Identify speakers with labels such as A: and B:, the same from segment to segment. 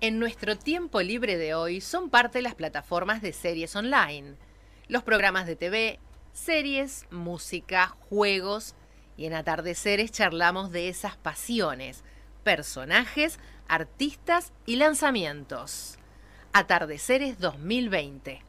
A: En nuestro tiempo libre de hoy son parte las plataformas de series online, los programas de TV, series, música, juegos y en atardeceres charlamos de esas pasiones, personajes, artistas y lanzamientos. Atardeceres 2020.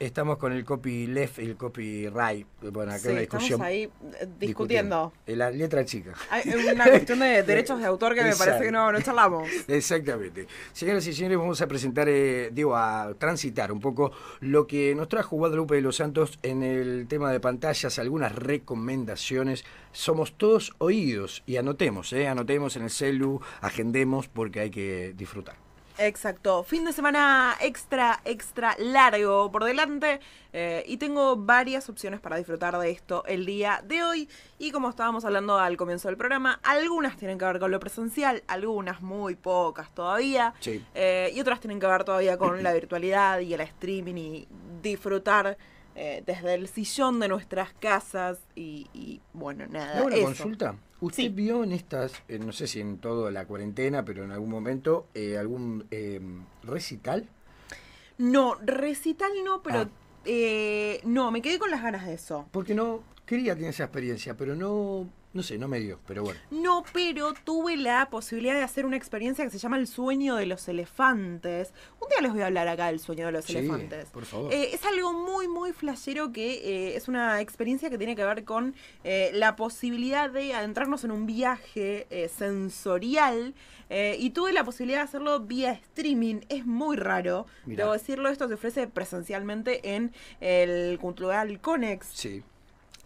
A: Estamos, con el copy left y el copy right. Bueno, acá sí, una discusión. Estamos ahí eh, discutiendo. En eh, La letra chica. Hay una cuestión de derechos de autor que me parece que no, no charlamos. Exactamente. Señoras y señores, vamos a presentar, eh, digo, a transitar un poco lo que nos trajo Guadalupe de los Santos en el tema de pantallas, algunas recomendaciones. Somos todos oídos y anotemos, anotemos en el celu, agendemos porque hay que disfrutar. Exacto, fin de semana extra, extra largo por delante eh, y tengo varias opciones para disfrutar de esto el día de hoy y como estábamos hablando al comienzo del programa, algunas tienen que ver con lo presencial, algunas muy pocas todavía eh, y otras tienen que ver todavía con la virtualidad y el streaming y disfrutar eh, desde el sillón de nuestras casas y, bueno, nada. ¿Una consulta? ¿Usted vio en estas, no sé si en toda la cuarentena, pero en algún momento, eh, algún eh, recital? No, recital no, pero ah. no, me quedé con las ganas de eso. Porque no quería tener esa experiencia, pero no no sé, no me dio, pero bueno. No, pero tuve la posibilidad de hacer una experiencia que se llama El sueño de los elefantes. Un día les voy a hablar acá del sueño de los elefantes. Por favor. Eh, es algo muy, muy flashero que eh, es una experiencia que tiene que ver con eh, la posibilidad de adentrarnos en un viaje sensorial. y tuve la posibilidad de hacerlo vía streaming. Es muy raro. Debo decirlo, esto se ofrece presencialmente en el cultural Conex. Sí.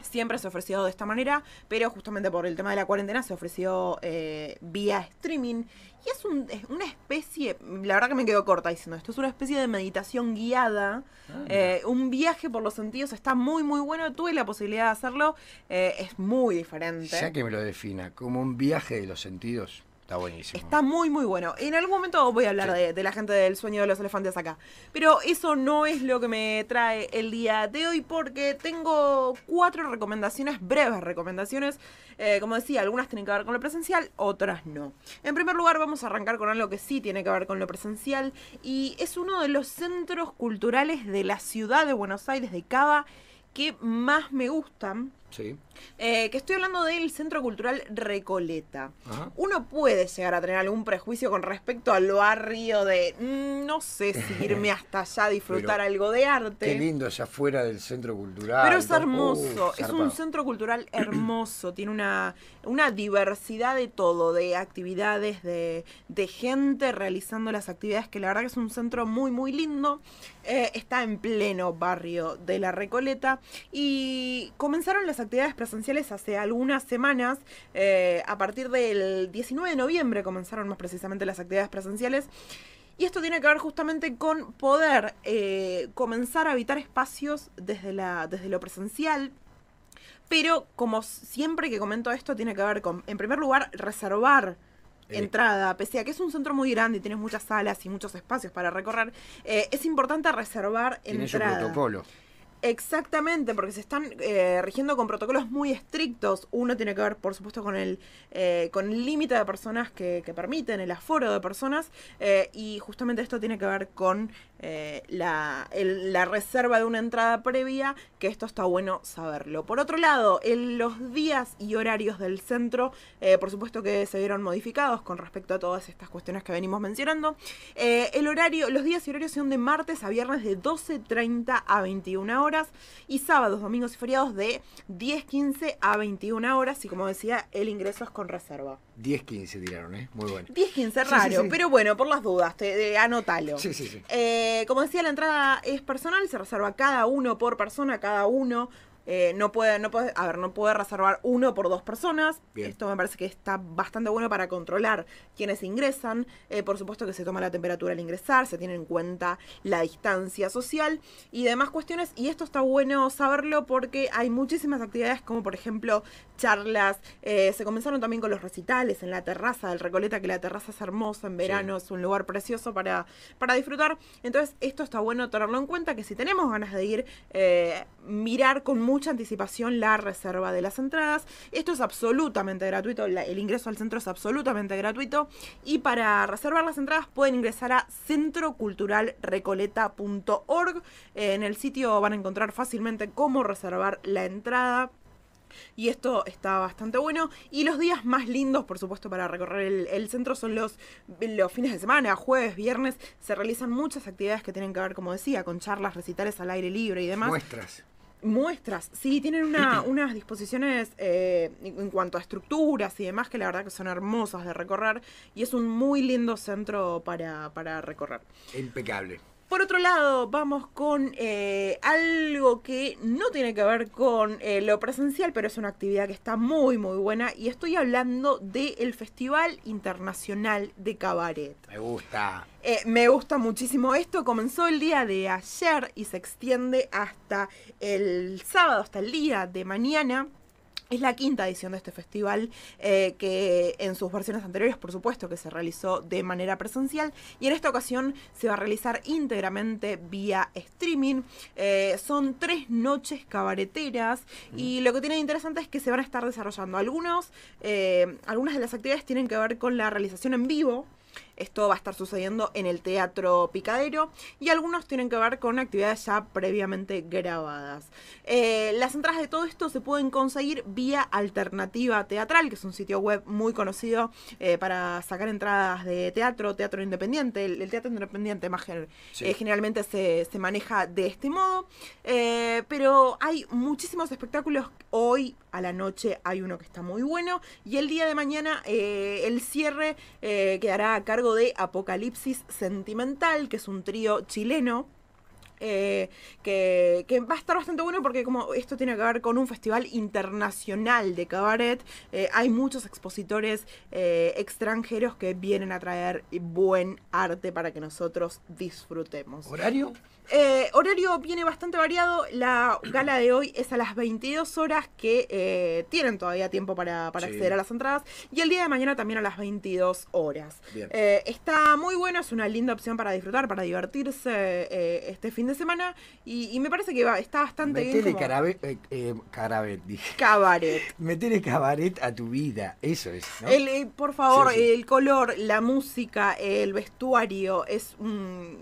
A: Siempre se ofreció de esta manera, pero justamente por el tema de la cuarentena se ofreció eh, vía streaming. Y es, una especie, la verdad que me quedo corta diciendo esto, es una especie de meditación guiada, ah. eh, un viaje por los sentidos, está muy muy bueno, tuve la posibilidad de hacerlo, eh, es muy diferente. Ya que me lo defina, como un viaje de los sentidos. Está buenísimo. Está muy, muy bueno. En algún momento voy a hablar de, la gente del sueño de los elefantes acá. Pero eso no es lo que me trae el día de hoy porque tengo cuatro recomendaciones, breves recomendaciones. Eh, como decía, algunas tienen que ver con lo presencial, otras no. En primer lugar, vamos a arrancar con algo que sí tiene que ver con lo presencial y es uno de los centros culturales de la ciudad de Buenos Aires, de Cava, que más me gustan Sí. Eh, que estoy hablando del Centro Cultural Recoleta. Uno puede llegar a tener algún prejuicio con respecto al barrio de mm, no sé si irme hasta allá a disfrutar algo de arte. Qué lindo allá afuera del Centro Cultural. Pero es hermoso, uh, es un centro cultural hermoso, tiene una, diversidad de todo, de actividades, de, gente realizando las actividades, que la verdad que es un centro muy, muy lindo. Eh, está en pleno barrio de la Recoleta y comenzaron las actividades presenciales hace algunas semanas. Eh, a partir del 19 de noviembre comenzaron más precisamente las actividades presenciales. Y esto tiene que ver justamente con poder eh, comenzar a habitar espacios desde, la, desde lo presencial, pero como siempre que comento esto, tiene que ver con, en primer lugar, reservar eh. entrada, pese a que es un centro muy grande y tienes muchas salas y muchos espacios para recorrer, es importante reservar entrada. Exactamente, porque se están eh, rigiendo con protocolos muy estrictos. Uno tiene que ver, por supuesto, con el eh, límite de personas que, permiten, el aforo de personas, eh, y justamente esto tiene que ver con la, reserva de una entrada previa, que esto está bueno saberlo. Por otro lado, en los días y horarios del centro, por supuesto que se vieron modificados con respecto a todas estas cuestiones que venimos mencionando. el horario, los días y horarios son de martes a viernes de 12.30 a 21 horas y sábados, domingos y feriados de 10.15 a 21 horas y como decía, el ingreso es con reserva. 10.15 tiraron, ¿eh? Muy bueno. 10.15, raro, pero bueno, por las dudas, te, anótalo. Sí, sí, eh, como decía, la entrada es personal, se reserva cada uno por persona, cada uno eh, no puede, no puede, a ver, no puede reservar uno por dos personas. Esto me parece que está bastante bueno para controlar quienes ingresan. Eh, por supuesto que se toma la temperatura al ingresar, se tiene en cuenta la distancia social y demás cuestiones. Y esto está bueno saberlo porque hay muchísimas actividades como por ejemplo charlas. Eh, se comenzaron también con los recitales en la terraza del Recoleta, que la terraza es hermosa en verano, es un lugar precioso para, para disfrutar. Entonces esto está bueno tenerlo en cuenta, que si tenemos ganas de ir, mirar con mucho mucha anticipación la reserva de las entradas. Esto es absolutamente gratuito, el ingreso al centro es absolutamente gratuito. Y para reservar las entradas pueden ingresar a centroculturalrecoleta.org. En el sitio van a encontrar fácilmente cómo reservar la entrada. Y esto está bastante bueno. Y los días más lindos, por supuesto, para recorrer el, centro son los, los fines de semana, jueves, viernes. Se realizan muchas actividades que tienen que ver, como decía, con charlas, recitales al aire libre y demás. Muestras muestras, sí, tienen unas disposiciones eh, en cuanto a estructuras y demás que la verdad que son hermosas de recorrer y es un muy lindo centro para, para recorrer. Impecable. Por otro lado, vamos con eh, algo que no tiene que ver con eh, lo presencial, pero es una actividad que está muy, muy buena. Y estoy hablando del Festival Internacional de Cabaret. Me gusta. Eh, me gusta muchísimo esto. Comenzó el día de ayer y se extiende hasta el sábado, hasta el día de mañana. Es la quinta edición de este festival eh, que en sus versiones anteriores, por supuesto, que se realizó de manera presencial y en esta ocasión se va a realizar íntegramente vía streaming. Eh, son tres noches cabareteras y lo que tiene de interesante es que se van a estar desarrollando algunos, eh, algunas de las actividades tienen que ver con la realización en vivo. Esto va a estar sucediendo en el Teatro Picadero y algunos tienen que ver con actividades ya previamente grabadas. Eh, las entradas de todo esto se pueden conseguir vía Alternativa Teatral, que es un sitio web muy conocido eh, para sacar entradas de teatro, teatro independiente. El, teatro independiente más eh, generalmente se, se, maneja de este modo, pero hay muchísimos espectáculos. Hoy a la noche hay uno que está muy bueno y el día de mañana el cierre quedará a cargo de Apocalipsis Sentimental, que es un trío chileno. Eh, que, va a estar bastante bueno porque como esto tiene que ver con un festival internacional de cabaret, eh, hay muchos expositores eh, extranjeros que vienen a traer buen arte para que nosotros disfrutemos. ¿Horario? Eh, horario viene bastante variado. La gala de hoy es a las 22 horas, que eh, tienen todavía tiempo para, acceder a las entradas. Y el día de mañana también a las 22 horas. Eh, está muy bueno, es una linda opción para disfrutar, para divertirse este fin de semana. Y, me parece que está bastante Metele bien. Como... dije. Cabaret. Metele cabaret a tu vida, eso es. por favor, el color, la música, el vestuario, es,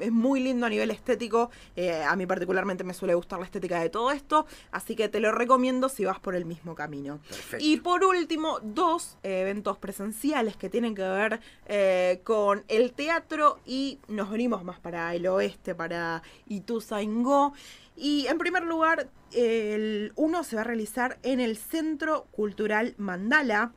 A: es muy lindo a nivel estético. Eh, a mí particularmente me suele gustar la estética de todo esto, así que te lo recomiendo si vas por el mismo camino. Y por último, dos eh, eventos presenciales que tienen que ver eh, con el teatro y nos venimos más para el oeste, para Ituzaingó. Y en primer lugar, el uno se va a realizar en el Centro Cultural Mandala.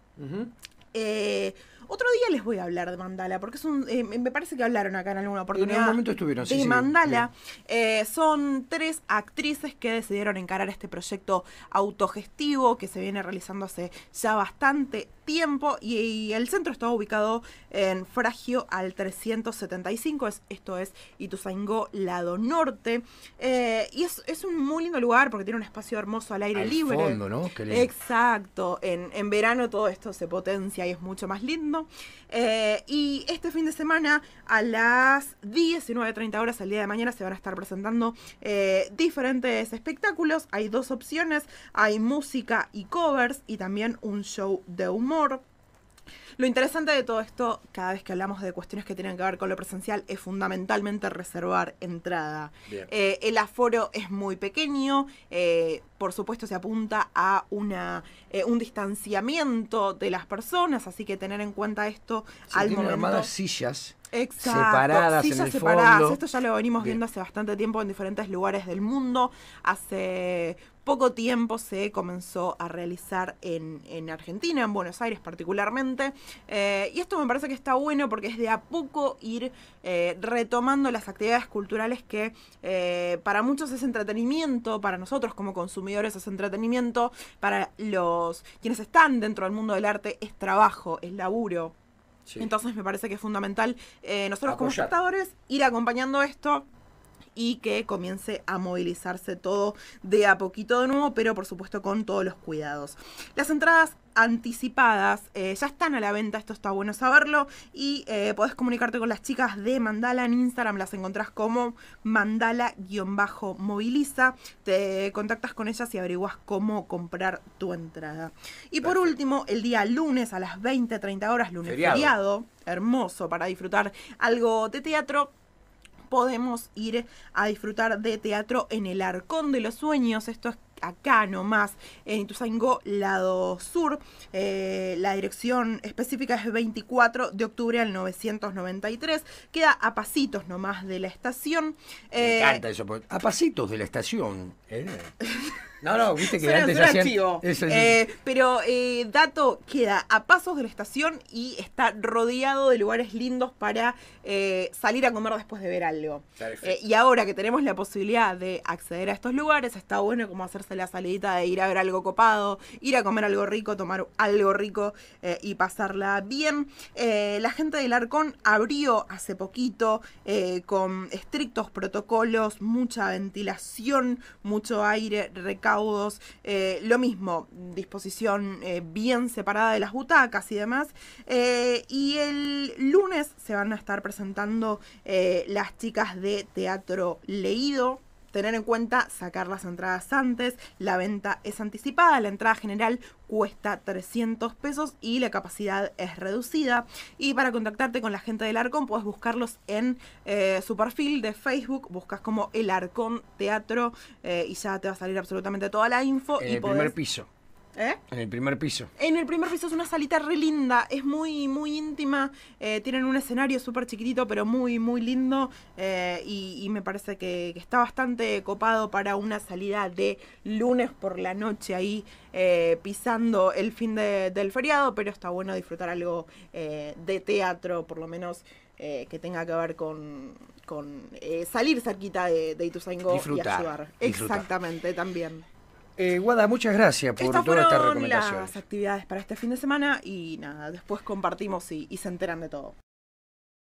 A: Otro día les voy a hablar de Mandala, porque es un, eh, me parece que hablaron acá en alguna oportunidad. En algún momento estuvieron, sí. Mandala. Eh, son tres actrices que decidieron encarar este proyecto autogestivo que se viene realizando hace ya bastante tiempo y, el centro está ubicado en Fragio al 375, esto es Ituzaingó, lado norte. Eh, y es, un muy lindo lugar porque tiene un espacio hermoso al aire libre. Fondo, ¿no? Exacto, en, verano todo esto se potencia y es mucho más lindo. Eh, y este fin de semana a las 19.30 horas, al día de mañana, se van a estar presentando eh, diferentes espectáculos. Hay dos opciones, hay música y covers y también un show de humor. Lo interesante de todo esto, cada vez que hablamos de cuestiones que tienen que ver con lo presencial, es fundamentalmente reservar entrada. Eh, el aforo es muy pequeño, eh, por supuesto se apunta a una, eh, un distanciamiento de las personas, así que tener en cuenta esto al momento. sillas Exacto. separadas en el separadas. Esto ya lo venimos viendo hace bastante tiempo en diferentes lugares del mundo. Hace poco tiempo se comenzó a realizar en, Argentina, en Buenos Aires particularmente. Eh, y esto me parece que está bueno porque es de a poco ir eh, retomando las actividades culturales que eh, para muchos es entretenimiento, para nosotros como consumidores es entretenimiento, para los quienes están dentro del mundo del arte es trabajo, es laburo. Entonces me parece que es fundamental eh, nosotros como espectadores ir acompañando esto y que comience a movilizarse todo de a poquito de nuevo, pero por supuesto con todos los cuidados. Las entradas anticipadas. Eh, ya están a la venta, esto está bueno saberlo. Y eh, podés comunicarte con las chicas de Mandala en Instagram, las encontrás como mandala-moviliza. Te contactas con ellas y averiguas cómo comprar tu entrada. Y por último, el día lunes a las 20-30 horas, lunes feriado. feriado, hermoso para disfrutar algo de teatro podemos ir a disfrutar de teatro en el Arcón de los Sueños. Esto es acá nomás, en Ituzaingó, lado sur. Eh, la dirección específica es 24 de octubre al 993. Queda a pasitos nomás de la estación. Me eh, encanta eso, a pasitos de la estación. ¿eh? No, no, viste que antes eh, pero eh, Dato queda a pasos de la estación y está rodeado de lugares lindos para eh, salir a comer después de ver algo. y ahora que tenemos la posibilidad de acceder a estos lugares, está bueno como hacerse la salidita de ir a ver algo copado, ir a comer algo rico, tomar algo rico y pasarla bien. la gente del Arcón abrió hace poquito con estrictos protocolos, mucha ventilación, mucho aire, recado eh, lo mismo, disposición eh, bien separada de las butacas y demás. Eh, y el lunes se van a estar presentando las chicas de Teatro Leído, tener en cuenta sacar las entradas antes, la venta es anticipada, la entrada general cuesta 300 pesos y la capacidad es reducida. Y para contactarte con la gente del Arcón puedes buscarlos en eh, su perfil de Facebook, buscas como el Arcón Teatro eh, y ya te va a salir absolutamente toda la info. el primer piso. ¿Eh? En el primer piso. En el primer piso es una salita re linda, es muy, muy íntima. Eh, tienen un escenario súper chiquitito, pero muy, muy lindo. Eh, y, me parece que, está bastante copado para una salida de lunes por la noche ahí, pisando el fin del feriado. Pero está bueno disfrutar algo de teatro, por lo menos. que tenga que ver con, salir cerquita de, de y ayudar. Exactamente, también. Eh, Wada, muchas gracias por toda esta recomendación. las actividades para este fin de semana y nada, después compartimos y se enteran de todo.